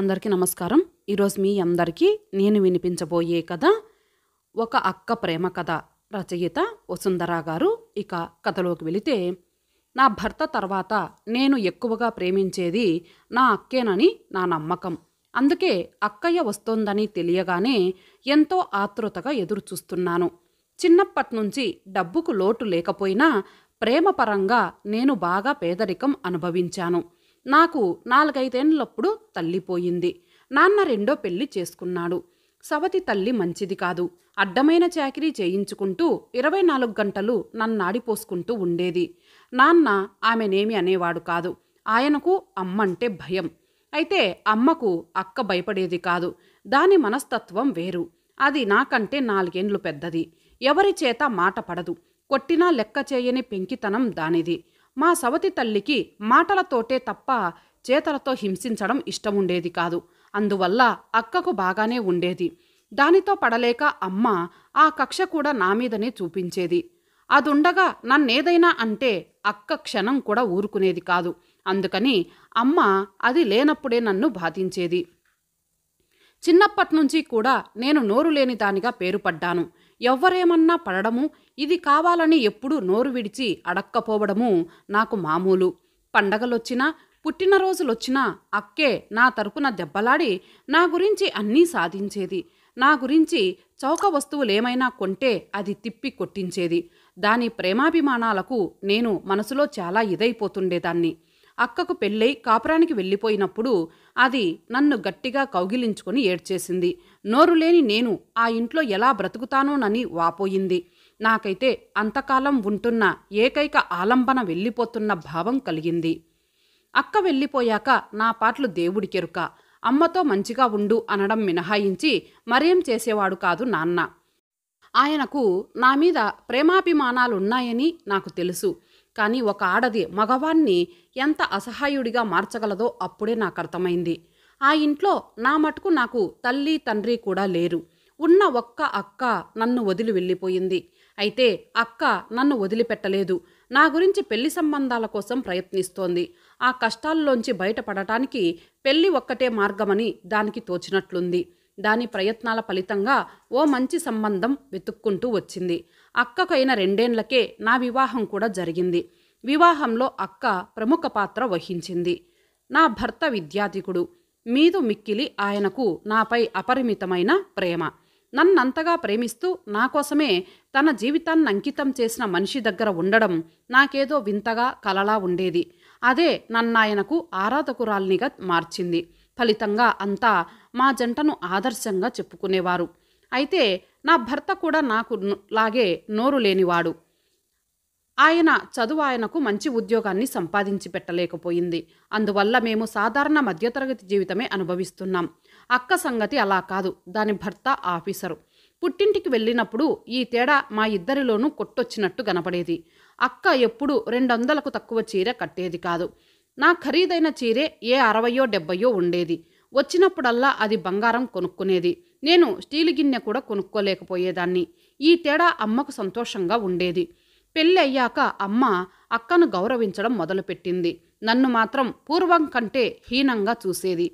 అందరికీ నమస్కారం ఈరోజు మీ అందరికీ నేను వినిపించబోయే కథ ఒక అక్క ప్రేమ కథ రచయిత వసుంధరా గారు ఇక కథలోకి వెళితే నా భర్త తర్వాత నేను ఎక్కువగా ప్రేమించేది నా అక్కేనని నా నమ్మకం అందుకే అక్కయ్య వస్తోందని తెలియగానే ఎంతో ఆతృతగా ఎదురు చూస్తున్నాను చిన్నప్పటి నుంచి డబ్బుకు లోటు లేకపోయినా ప్రేమపరంగా నేను బాగా పేదరికం అనుభవించాను నాకు నాలుగైదేండ్లప్పుడు తల్లిపోయింది నాన్న రెండో పెళ్లి చేసుకున్నాడు సవతి తల్లి మంచిది కాదు అడ్డమైన చాకరీ చేయించుకుంటూ ఇరవై నాలుగు గంటలు నన్నాడిపోసుకుంటూ ఉండేది నాన్న ఆమెనేమి అనేవాడు కాదు ఆయనకు అమ్మంటే భయం అయితే అమ్మకు అక్క భయపడేది కాదు దాని మనస్తత్వం వేరు అది నాకంటే నాలుగేండ్లు పెద్దది ఎవరి చేత మాట పడదు కొట్టినా లెక్క చేయని పెంకితనం దానిది మా సవతి తల్లికి మాటలతోటే తప్ప చేతలతో హింసించడం ఇష్టముండేది కాదు అందువల్ల అక్కకు బాగానే ఉండేది దానితో పడలేక అమ్మ ఆ కక్ష కూడా నా మీదనే చూపించేది అదుండగా నన్నేదైనా అంటే అక్క క్షణం కూడా ఊరుకునేది కాదు అందుకని అమ్మ అది లేనప్పుడే నన్ను బాధించేది చిన్నప్పటి నుంచి కూడా నేను నోరు లేని దానిగా పేరుపడ్డాను ఎవ్వరేమన్నా పడడము ఇది కావాలని ఎప్పుడూ నోరు విడిచి అడక్కపోవడము నాకు మామూలు పండగలొచ్చినా పుట్టినరోజులొచ్చినా అక్కే నా తరపున దెబ్బలాడి నా గురించి అన్నీ సాధించేది నా గురించి చౌక వస్తువులేమైనా కొంటే అది తిప్పి కొట్టించేది దాని ప్రేమాభిమానాలకు నేను మనసులో చాలా ఇదైపోతుండేదాన్ని అక్కకు పెళ్ళై కాపురానికి వెళ్ళిపోయినప్పుడు అది నన్ను గట్టిగా కౌగిలించుకొని ఏడ్చేసింది నోరు లేని నేను ఆ ఇంట్లో ఎలా బ్రతుకుతానోనని వాపోయింది నాకైతే అంతకాలం ఉంటున్న ఏకైక ఆలంబన వెళ్ళిపోతున్న భావం కలిగింది అక్క వెళ్ళిపోయాక నా పాటలు దేవుడికెరుక అమ్మతో మంచిగా ఉండు అనడం మినహాయించి మరేం చేసేవాడు కాదు నాన్న ఆయనకు నా మీద ప్రేమాభిమానాలున్నాయని నాకు తెలుసు కానీ ఒక ఆడది మగవాణ్ణి ఎంత అసహాయుడిగా మార్చగలదో అప్పుడే నాకు అర్థమైంది ఆ ఇంట్లో నా మటుకు నాకు తల్లి తండ్రి కూడా లేరు ఉన్న ఒక్క అక్క నన్ను వదిలి వెళ్ళిపోయింది అయితే అక్క నన్ను వదిలిపెట్టలేదు నా గురించి పెళ్లి సంబంధాల కోసం ప్రయత్నిస్తోంది ఆ కష్టాల్లోంచి బయటపడటానికి పెళ్లి ఒక్కటే మార్గమని దానికి తోచినట్లుంది దాని ప్రయత్నాల ఫలితంగా ఓ మంచి సంబంధం వెతుక్కుంటూ వచ్చింది అక్కకైన రెండేండ్లకే నా వివాహం కూడా జరిగింది వివాహంలో అక్క ప్రముఖ పాత్ర వహించింది నా భర్త విద్యాధికుడు మీదు మిక్కిలి ఆయనకు నాపై అపరిమితమైన ప్రేమ నన్నంతగా ప్రేమిస్తూ నా కోసమే తన జీవితాన్ని అంకితం చేసిన మనిషి దగ్గర ఉండడం నాకేదో వింతగా కలలా ఉండేది అదే నన్నాయనకు ఆరాధకురాల్నిగా మార్చింది ఫలితంగా అంతా మా జంటను ఆదర్శంగా చెప్పుకునేవారు అయితే నా భర్త కూడా నాకు లాగే నోరు లేనివాడు ఆయన చదువు ఆయనకు మంచి ఉద్యోగాన్ని సంపాదించి పెట్టలేకపోయింది అందువల్ల మేము సాధారణ మధ్యతరగతి జీవితమే అనుభవిస్తున్నాం అక్క సంగతి అలా కాదు దాని భర్త ఆఫీసరు పుట్టింటికి వెళ్ళినప్పుడు ఈ తేడా మా ఇద్దరిలోనూ కొట్టొచ్చినట్టు కనపడేది అక్క ఎప్పుడు రెండొందలకు తక్కువ చీర కట్టేది కాదు నా ఖరీదైన చీరే ఏ అరవయో డెబ్బయో ఉండేది వచ్చినప్పుడల్లా అది బంగారం కొనుక్కునేది నేను స్టీల్ గిన్నె కూడా కొనుక్కోలేకపోయేదాన్ని ఈ తేడా అమ్మకు సంతోషంగా ఉండేది పెళ్ళి అయ్యాక అమ్మ అక్కను గౌరవించడం మొదలుపెట్టింది నన్ను మాత్రం పూర్వం కంటే హీనంగా చూసేది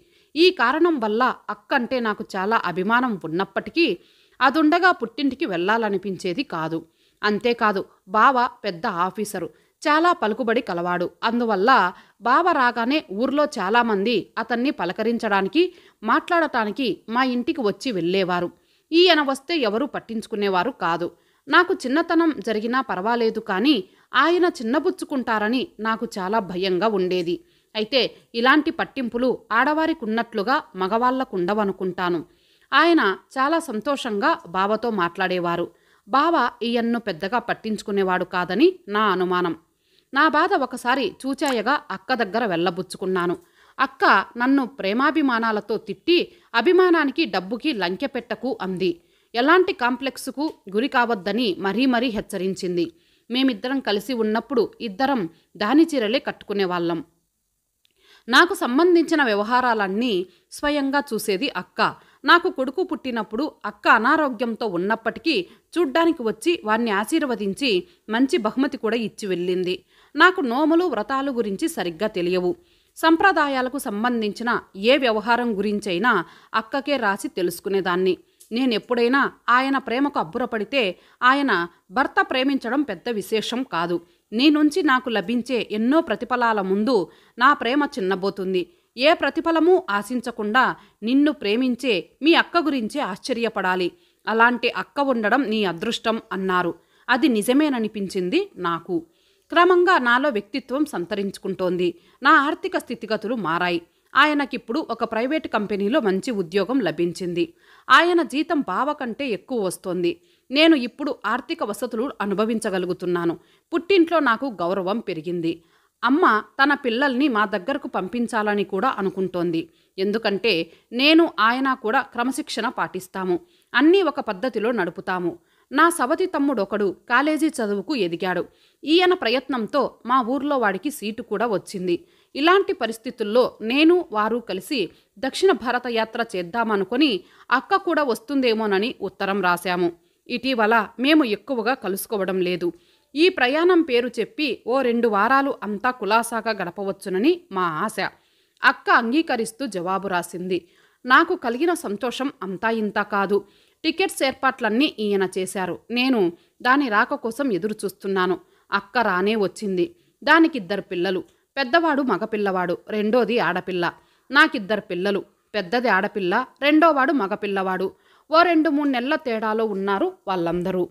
ఈ కారణం వల్ల అక్కంటే నాకు చాలా అభిమానం ఉన్నప్పటికీ అదుండగా పుట్టింటికి వెళ్ళాలనిపించేది కాదు అంతేకాదు బావ పెద్ద ఆఫీసరు చాలా పలుకుబడి కలవాడు అందువల్ల బావ రాగానే ఊర్లో చాలామంది అతన్ని పలకరించడానికి మాట్లాడటానికి మా ఇంటికి వచ్చి వెళ్ళేవారు ఈయన వస్తే ఎవరూ పట్టించుకునేవారు కాదు నాకు చిన్నతనం జరిగినా పర్వాలేదు కానీ ఆయన చిన్నబుచ్చుకుంటారని నాకు చాలా భయంగా ఉండేది అయితే ఇలాంటి పట్టింపులు ఆడవారికి ఉన్నట్లుగా మగవాళ్లకుండవనుకుంటాను ఆయన చాలా సంతోషంగా బావతో మాట్లాడేవారు బావ ఈయన్ను పెద్దగా పట్టించుకునేవాడు కాదని నా అనుమానం నా బాధ ఒకసారి చూచాయగా అక్క దగ్గర వెళ్ళబుచ్చుకున్నాను అక్క నన్ను ప్రేమాభిమానాలతో తిట్టి అభిమానానికి డబ్బుకి లంకెపెట్టకు అంది ఎలాంటి కాంప్లెక్స్కు గురి కావద్దని మరీ మరీ హెచ్చరించింది మేమిద్దరం కలిసి ఉన్నప్పుడు ఇద్దరం దాని చీరలే కట్టుకునేవాళ్ళం నాకు సంబంధించిన వ్యవహారాలన్నీ స్వయంగా చూసేది అక్క నాకు కొడుకు పుట్టినప్పుడు అక్క అనారోగ్యంతో ఉన్నప్పటికీ చూడ్డానికి వచ్చి వారిని ఆశీర్వదించి మంచి బహుమతి కూడా ఇచ్చి వెళ్ళింది నాకు నోములు వ్రతాలు గురించి సరిగ్గా తెలియవు సంప్రదాయాలకు సంబంధించిన ఏ వ్యవహారం గురించైనా అక్కకే రాసి తెలుసుకునేదాన్ని నేనెప్పుడైనా ఆయన ప్రేమకు అబ్బురపడితే ఆయన భర్త ప్రేమించడం పెద్ద విశేషం కాదు నీ నుంచి నాకు లభించే ఎన్నో ప్రతిఫలాల ముందు నా ప్రేమ చిన్నబోతుంది ఏ ప్రతిఫలము ఆశించకుండా నిన్ను ప్రేమించే మీ అక్క గురించి ఆశ్చర్యపడాలి అలాంటి అక్క ఉండడం నీ అదృష్టం అన్నారు అది నిజమేననిపించింది నాకు క్రమంగా నాలో వ్యక్తిత్వం సంతరించుకుంటోంది నా ఆర్థిక స్థితిగతులు మారాయి ఆయనకిప్పుడు ఒక ప్రైవేటు కంపెనీలో మంచి ఉద్యోగం లభించింది ఆయన జీతం బావ కంటే ఎక్కువ వస్తోంది నేను ఇప్పుడు ఆర్థిక వసతులు అనుభవించగలుగుతున్నాను పుట్టింట్లో నాకు గౌరవం పెరిగింది అమ్మ తన పిల్లల్ని మా దగ్గరకు పంపించాలని కూడా అనుకుంటోంది ఎందుకంటే నేను ఆయన కూడా క్రమశిక్షణ పాటిస్తాము అన్నీ ఒక పద్ధతిలో నడుపుతాము నా సవతి తమ్ముడొకడు కాలేజీ చదువుకు ఎదిగాడు ఈయన ప్రయత్నంతో మా ఊర్లో వాడికి సీటు కూడా వచ్చింది ఇలాంటి పరిస్థితుల్లో నేను వారు కలిసి దక్షిణ భారత యాత్ర చేద్దామనుకొని అక్క కూడా వస్తుందేమోనని ఉత్తరం రాశాము ఇటీవల మేము ఎక్కువగా కలుసుకోవడం లేదు ఈ ప్రయాణం పేరు చెప్పి ఓ రెండు వారాలు అంతా కులాసాగా గడపవచ్చునని మా ఆశ అక్క అంగీకరిస్తూ జవాబు రాసింది నాకు కలిగిన సంతోషం అంతా ఇంత కాదు టికెట్స్ ఏర్పాట్లన్నీ ఈయన చేశారు నేను దాని రాక కోసం ఎదురు చూస్తున్నాను అక్క రానే వచ్చింది దానికిద్దరు పిల్లలు పెద్దవాడు మగపిల్లవాడు రెండోది ఆడపిల్ల నాకిద్దరు పిల్లలు పెద్దది ఆడపిల్ల రెండోవాడు మగపిల్లవాడు ఓ రెండు మూడు నెలల తేడాలో ఉన్నారు వాళ్ళందరూ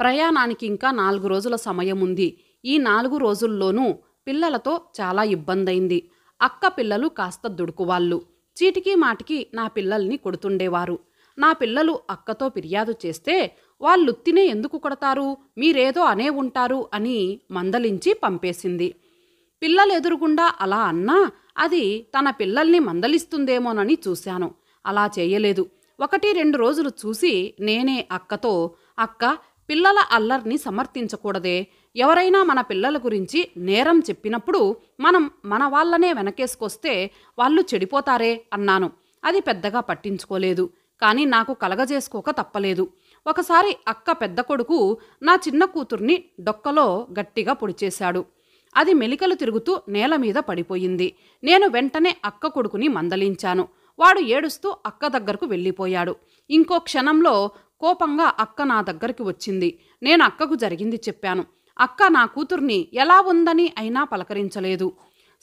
ప్రయాణానికి ఇంకా నాలుగు రోజుల సమయం ఉంది ఈ నాలుగు రోజుల్లోనూ పిల్లలతో చాలా ఇబ్బందైంది అక్క పిల్లలు కాస్త దుడుకువాళ్ళు చీటికి మాటికి నా పిల్లల్ని కొడుతుండేవారు నా పిల్లలు అక్కతో ఫిర్యాదు చేస్తే వాళ్ళు తినే ఎందుకు కొడతారు మీరేదో అనే ఉంటారు అని మందలించి పంపేసింది పిల్లలెదురుగుండా అలా అన్నా అది తన పిల్లల్ని మందలిస్తుందేమోనని చూశాను అలా చేయలేదు ఒకటి రెండు రోజులు చూసి నేనే అక్కతో అక్క పిల్లల అల్లర్ని సమర్థించకూడదే ఎవరైనా మన పిల్లల గురించి నేరం చెప్పినప్పుడు మనం మన వాళ్ళనే వెనకేసుకొస్తే వాళ్ళు చెడిపోతారే అన్నాను అది పెద్దగా పట్టించుకోలేదు కానీ నాకు కలగజేసుకోక తప్పలేదు ఒకసారి అక్క పెద్ద కొడుకు నా చిన్న కూతుర్ని డొక్కలో గట్టిగా పొడిచేశాడు అది మెలికలు తిరుగుతూ నేల మీద పడిపోయింది నేను వెంటనే అక్క కొడుకుని మందలించాను వాడు ఏడుస్తూ అక్క దగ్గరకు వెళ్ళిపోయాడు ఇంకో క్షణంలో కోపంగా అక్క నా దగ్గరికి వచ్చింది నేను అక్కకు జరిగింది చెప్పాను అక్క నా కూతుర్ని ఎలా ఉందని అయినా పలకరించలేదు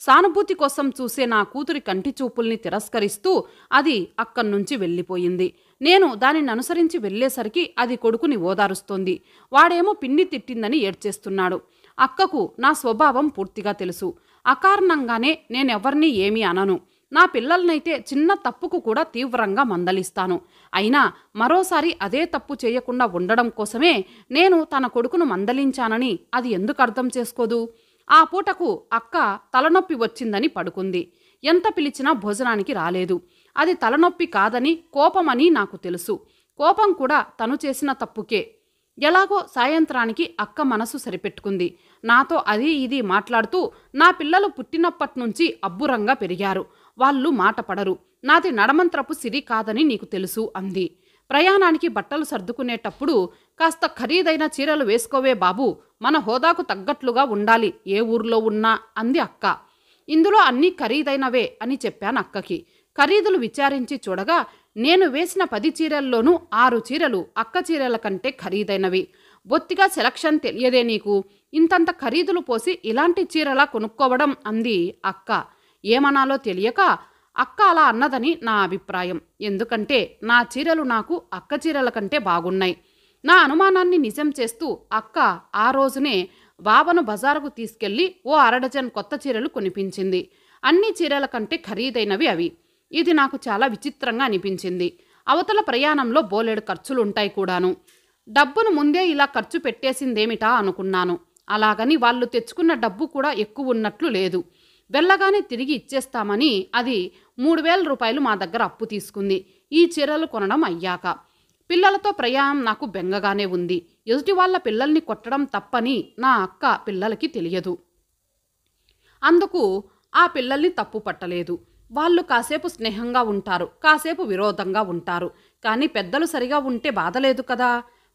సానుభూతి కోసం చూసే నా కూతురి కంటి చూపుల్ని తిరస్కరిస్తూ అది అక్కడ్నుంచి వెళ్ళిపోయింది నేను దానిని అనుసరించి వెళ్ళేసరికి అది కొడుకుని ఓదారుస్తోంది వాడేమో పిన్ని తిట్టిందని ఏడ్చేస్తున్నాడు అక్కకు నా స్వభావం పూర్తిగా తెలుసు అకారణంగానే నేనెవర్నీ ఏమీ అనను నా పిల్లల్నైతే చిన్న తప్పుకు కూడా తీవ్రంగా మందలిస్తాను అయినా మరోసారి అదే తప్పు చేయకుండా ఉండడం కోసమే నేను తన కొడుకును మందలించానని అది ఎందుకు అర్థం చేసుకోదు ఆ పూటకు అక్క తలనొప్పి వచ్చిందని పడుకుంది ఎంత పిలిచినా భోజనానికి రాలేదు అది తలనొప్పి కాదని కోపమని నాకు తెలుసు కోపం కూడా తను చేసిన తప్పుకే ఎలాగో సాయంత్రానికి అక్క మనసు సరిపెట్టుకుంది నాతో అది ఇది మాట్లాడుతూ నా పిల్లలు పుట్టినప్పటినుంచి అబ్బురంగా పెరిగారు వాళ్ళు మాట పడరు నాది నడమంత్రపు సిరి కాదని నీకు తెలుసు అంది ప్రయాణానికి బట్టలు సర్దుకునేటప్పుడు కాస్త ఖరీదైన చీరలు వేసుకోవే బాబు మన హోదాకు తగ్గట్లుగా ఉండాలి ఏ ఊర్లో ఉన్నా అంది అక్క ఇందులో అన్నీ ఖరీదైనవే అని చెప్పాను అక్కకి ఖరీదులు విచారించి చూడగా నేను వేసిన పది చీరల్లోనూ ఆరు చీరలు అక్క చీరల కంటే ఖరీదైనవి బొత్తిగా సెలక్షన్ తెలియదే నీకు ఇంతంత ఖరీదులు పోసి ఇలాంటి చీరలా కొనుక్కోవడం అంది అక్క ఏమనాలో తెలియక అక్క అలా అన్నదని నా అభిప్రాయం ఎందుకంటే నా చీరలు నాకు అక్క చీరల కంటే బాగున్నాయి నా అనుమానాన్ని నిజం చేస్తూ అక్క ఆ రోజునే బాబను బజారుకు తీసుకెళ్లి ఓ అరడజన్ కొత్త చీరలు కొనిపించింది అన్ని చీరల కంటే ఖరీదైనవి అవి ఇది నాకు చాలా విచిత్రంగా అనిపించింది అవతల ప్రయాణంలో బోలెడు ఖర్చులుంటాయి కూడాను డబ్బును ముందే ఇలా ఖర్చు పెట్టేసిందేమిటా అనుకున్నాను అలాగని వాళ్ళు తెచ్చుకున్న డబ్బు కూడా ఎక్కువ ఉన్నట్లు లేదు వెళ్ళగానే తిరిగి ఇచ్చేస్తామని అది మూడు వేల రూపాయలు మా దగ్గర అప్పు తీసుకుంది ఈ చీరలు కొనడం అయ్యాక పిల్లలతో ప్రయాణం నాకు బెంగగానే ఉంది ఎదుటి వాళ్ళ పిల్లల్ని కొట్టడం తప్పని నా అక్క పిల్లలకి తెలియదు అందుకు ఆ పిల్లల్ని తప్పు పట్టలేదు వాళ్ళు కాసేపు స్నేహంగా ఉంటారు కాసేపు విరోధంగా ఉంటారు కానీ పెద్దలు సరిగా ఉంటే బాధలేదు కదా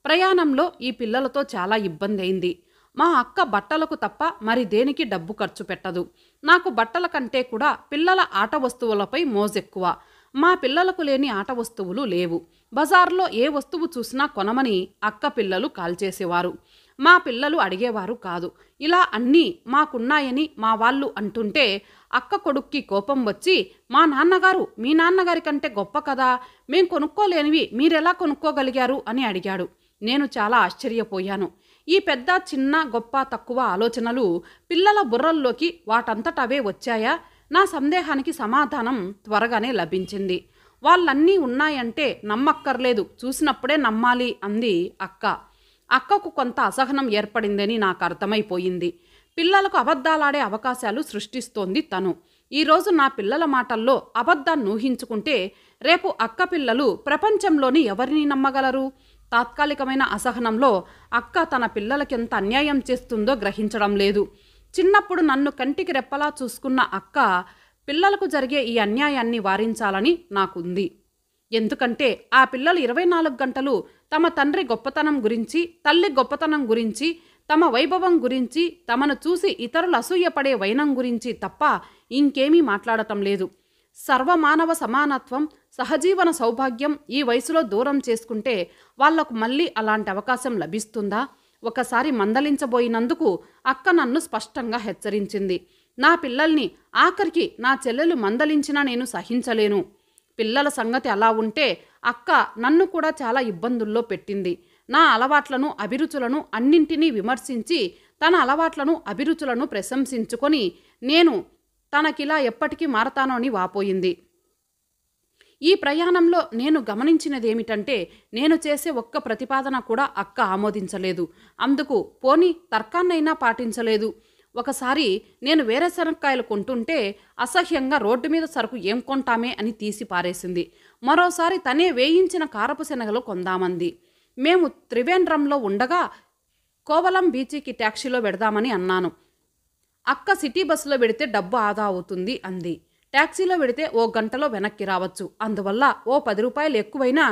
ప్రయాణంలో ఈ పిల్లలతో చాలా ఇబ్బంది అయింది మా అక్క బట్టలకు తప్ప మరి దేనికి డబ్బు ఖర్చు పెట్టదు నాకు బట్టల కంటే కూడా పిల్లల ఆట వస్తువులపై మోజెక్కువ మా పిల్లలకు లేని ఆట వస్తువులు లేవు బజార్లో ఏ వస్తువు చూసినా కొనమని అక్క పిల్లలు కాల్చేసేవారు మా పిల్లలు అడిగేవారు కాదు ఇలా అన్నీ మాకున్నాయని మా వాళ్ళు అంటుంటే అక్క కొడుక్కి కోపం వచ్చి మా నాన్నగారు మీ నాన్నగారి కంటే గొప్ప కదా మేం కొనుక్కోలేనివి మీరెలా కొనుక్కోగలిగారు అని అడిగాడు నేను చాలా ఆశ్చర్యపోయాను ఈ పెద్ద చిన్న గొప్ప తక్కువ ఆలోచనలు పిల్లల బుర్రల్లోకి వాటంతటవే వచ్చాయా నా సందేహానికి సమాధానం త్వరగానే లభించింది వాళ్ళన్నీ ఉన్నాయంటే నమ్మక్కర్లేదు చూసినప్పుడే నమ్మాలి అంది అక్క అక్కకు కొంత అసహనం ఏర్పడిందని నాకు అర్థమైపోయింది పిల్లలకు అబద్ధాలాడే అవకాశాలు సృష్టిస్తోంది తను ఈరోజు నా పిల్లల మాటల్లో అబద్ధాన్ని ఊహించుకుంటే రేపు అక్క పిల్లలు ప్రపంచంలోని ఎవరిని నమ్మగలరు తాత్కాలికమైన అసహనంలో అక్క తన పిల్లలకెంత అన్యాయం చేస్తుందో గ్రహించడం లేదు చిన్నప్పుడు నన్ను కంటికి రెప్పలా చూసుకున్న అక్క పిల్లలకు జరిగే ఈ అన్యాయాన్ని వారించాలని నాకుంది ఎందుకంటే ఆ పిల్లలు ఇరవై నాలుగు గంటలు తమ తండ్రి గొప్పతనం గురించి తల్లి గొప్పతనం గురించి తమ వైభవం గురించి తమను చూసి ఇతరులు అసూయపడే వైనం గురించి తప్ప ఇంకేమీ మాట్లాడటం లేదు సర్వమానవ సమానత్వం సహజీవన సౌభాగ్యం ఈ వయసులో దూరం చేసుకుంటే వాళ్లకు మళ్ళీ అలాంటి అవకాశం లభిస్తుందా ఒకసారి మందలించబోయినందుకు అక్క నన్ను స్పష్టంగా హెచ్చరించింది నా పిల్లల్ని ఆఖరికి నా చెల్లెలు మందలించినా నేను సహించలేను పిల్లల సంగతి అలా ఉంటే అక్క నన్ను కూడా చాలా ఇబ్బందుల్లో పెట్టింది నా అలవాట్లను అభిరుచులను అన్నింటినీ విమర్శించి తన అలవాట్లను అభిరుచులను ప్రశంసించుకొని నేను తనకిలా ఎప్పటికీ మారతాను అని వాపోయింది ఈ ప్రయాణంలో నేను గమనించినదేమిటంటే నేను చేసే ఒక్క ప్రతిపాదన కూడా అక్క ఆమోదించలేదు అందుకు పోని తర్కాన్నైనా పాటించలేదు ఒకసారి నేను వేరే శనక్కాయలు కొంటుంటే అసహ్యంగా రోడ్డు మీద సరుకు ఏం కొంటామే అని తీసి పారేసింది మరోసారి తనే వేయించిన కారపు శనగలు కొందామంది మేము త్రివేంద్రంలో ఉండగా కోవలం బీచీకి ట్యాక్సీలో పెడదామని అన్నాను అక్క సిటీ బస్సులో పెడితే డబ్బు ఆదా అవుతుంది అంది ట్యాక్సీలో పెడితే ఓ గంటలో వెనక్కి రావచ్చు అందువల్ల ఓ పది రూపాయలు ఎక్కువైనా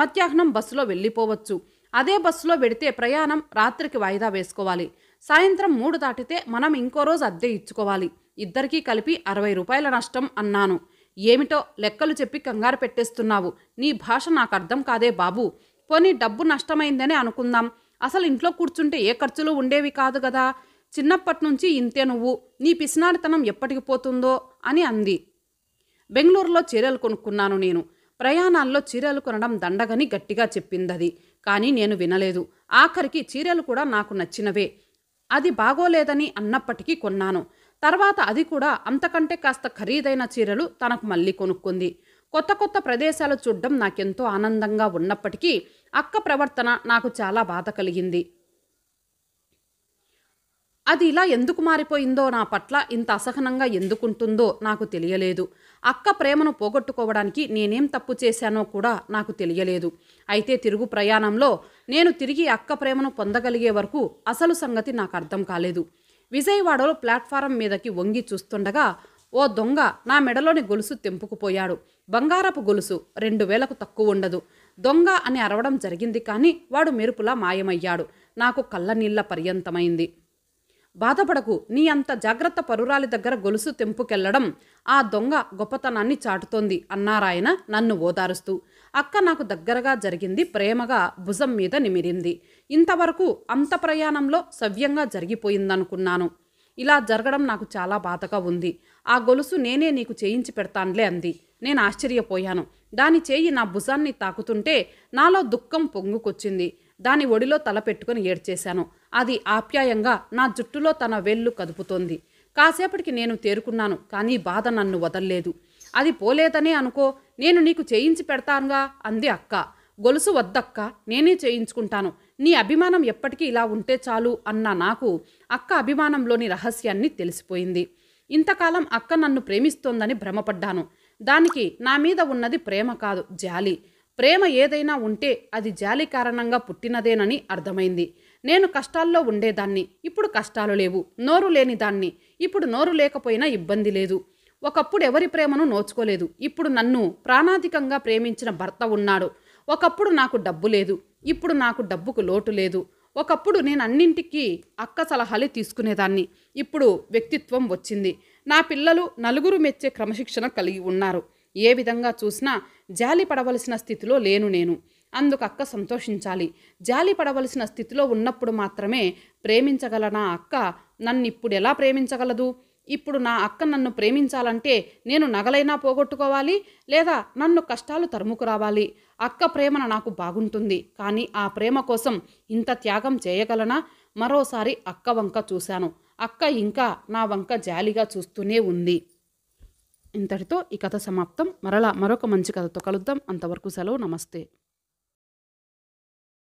మధ్యాహ్నం బస్సులో వెళ్ళిపోవచ్చు అదే బస్సులో పెడితే ప్రయాణం రాత్రికి వాయిదా వేసుకోవాలి సాయంత్రం మూడు దాటితే మనం ఇంకో రోజు అద్దె ఇచ్చుకోవాలి ఇద్దరికీ కలిపి అరవై రూపాయల నష్టం అన్నాను ఏమిటో లెక్కలు చెప్పి కంగారు పెట్టేస్తున్నావు నీ భాష నాకు అర్థం కాదే బాబు పోనీ డబ్బు నష్టమైందని అనుకుందాం అసలు ఇంట్లో కూర్చుంటే ఏ ఖర్చులు ఉండేవి కాదు కదా చిన్నప్పటి నుంచి ఇంతే నువ్వు నీ పిసినాడితనం ఎప్పటికి పోతుందో అని అంది బెంగళూరులో చీరలు కొనుక్కున్నాను నేను ప్రయాణాల్లో చీరలు కొనడం దండగని గట్టిగా చెప్పిందది కానీ నేను వినలేదు ఆఖరికి చీరలు కూడా నాకు నచ్చినవే అది బాగోలేదని అన్నప్పటికీ కొన్నాను తర్వాత అది కూడా అంతకంటే కాస్త ఖరీదైన చీరలు తనకు మళ్ళీ కొనుక్కుంది కొత్త కొత్త ప్రదేశాలు చూడడం నాకెంతో ఆనందంగా ఉన్నప్పటికీ అక్క ప్రవర్తన నాకు చాలా బాధ కలిగింది అది ఇలా ఎందుకు మారిపోయిందో నా పట్ల ఇంత అసహనంగా ఎందుకుంటుందో నాకు తెలియలేదు అక్క ప్రేమను పోగొట్టుకోవడానికి నేనేం తప్పు చేశానో కూడా నాకు తెలియలేదు అయితే తిరుగు ప్రయాణంలో నేను తిరిగి అక్క ప్రేమను పొందగలిగే వరకు అసలు సంగతి నాకు అర్థం కాలేదు విజయవాడలో ప్లాట్ఫారం మీదకి వంగి చూస్తుండగా ఓ దొంగ నా మెడలోని గొలుసు తెంపుకుపోయాడు బంగారపు గొలుసు రెండు వేలకు తక్కువ ఉండదు దొంగ అని అరవడం జరిగింది కానీ వాడు మెరుపులా మాయమయ్యాడు నాకు కళ్ళనీళ్ళ పర్యంతమైంది బాధపడకు నీ అంత జాగ్రత్త పరురాలి దగ్గర గొలుసు తెంపుకెళ్లడం ఆ దొంగ గొప్పతనాన్ని చాటుతోంది అన్నారాయన నన్ను ఓదారుస్తూ అక్క నాకు దగ్గరగా జరిగింది ప్రేమగా భుజం మీద నిమిరింది ఇంతవరకు అంత ప్రయాణంలో సవ్యంగా జరిగిపోయిందనుకున్నాను ఇలా జరగడం నాకు చాలా బాధగా ఉంది ఆ గొలుసు నేనే నీకు చేయించి పెడతానులే అంది నేను ఆశ్చర్యపోయాను దాని చేయి నా భుజాన్ని తాకుతుంటే నాలో దుఃఖం పొంగుకొచ్చింది దాని ఒడిలో తల పెట్టుకుని ఏడ్చేశాను అది ఆప్యాయంగా నా జుట్టులో తన వెళ్ళు కదుపుతోంది కాసేపటికి నేను తేరుకున్నాను కానీ బాధ నన్ను వదల్లేదు అది పోలేదనే అనుకో నేను నీకు చేయించి పెడతానుగా అంది అక్క గొలుసు వద్దక్క నేనే చేయించుకుంటాను నీ అభిమానం ఎప్పటికీ ఇలా ఉంటే చాలు అన్న నాకు అక్క అభిమానంలోని రహస్యాన్ని తెలిసిపోయింది ఇంతకాలం అక్క నన్ను ప్రేమిస్తోందని భ్రమపడ్డాను దానికి నా మీద ఉన్నది ప్రేమ కాదు జాలి ప్రేమ ఏదైనా ఉంటే అది జాలి కారణంగా పుట్టినదేనని అర్థమైంది నేను కష్టాల్లో ఉండేదాన్ని ఇప్పుడు కష్టాలు లేవు నోరు లేని దాన్ని ఇప్పుడు నోరు లేకపోయినా ఇబ్బంది లేదు ఒకప్పుడు ఎవరి ప్రేమను నోచుకోలేదు ఇప్పుడు నన్ను ప్రాణాధికంగా ప్రేమించిన భర్త ఉన్నాడు ఒకప్పుడు నాకు డబ్బు లేదు ఇప్పుడు నాకు డబ్బుకు లోటు లేదు ఒకప్పుడు నేను అన్నింటికీ అక్క సలహాలు తీసుకునేదాన్ని ఇప్పుడు వ్యక్తిత్వం వచ్చింది నా పిల్లలు నలుగురు మెచ్చే క్రమశిక్షణ కలిగి ఉన్నారు ఏ విధంగా చూసినా జాలి పడవలసిన స్థితిలో లేను నేను అందుకు అక్క సంతోషించాలి జాలి పడవలసిన స్థితిలో ఉన్నప్పుడు మాత్రమే ప్రేమించగల నా అక్క నన్ను ఇప్పుడు ఎలా ప్రేమించగలదు ఇప్పుడు నా అక్క నన్ను ప్రేమించాలంటే నేను నగలైనా పోగొట్టుకోవాలి లేదా నన్ను కష్టాలు తరుముకు రావాలి అక్క ప్రేమన నాకు బాగుంటుంది కానీ ఆ ప్రేమ కోసం ఇంత త్యాగం చేయగలనా మరోసారి అక్క వంక చూశాను అక్క ఇంకా నా వంక జాలిగా చూస్తూనే ఉంది ఇంతటితో ఈ కథ సమాప్తం మరలా మరొక మంచి కథతో కలుద్దాం అంతవరకు సెలవు నమస్తే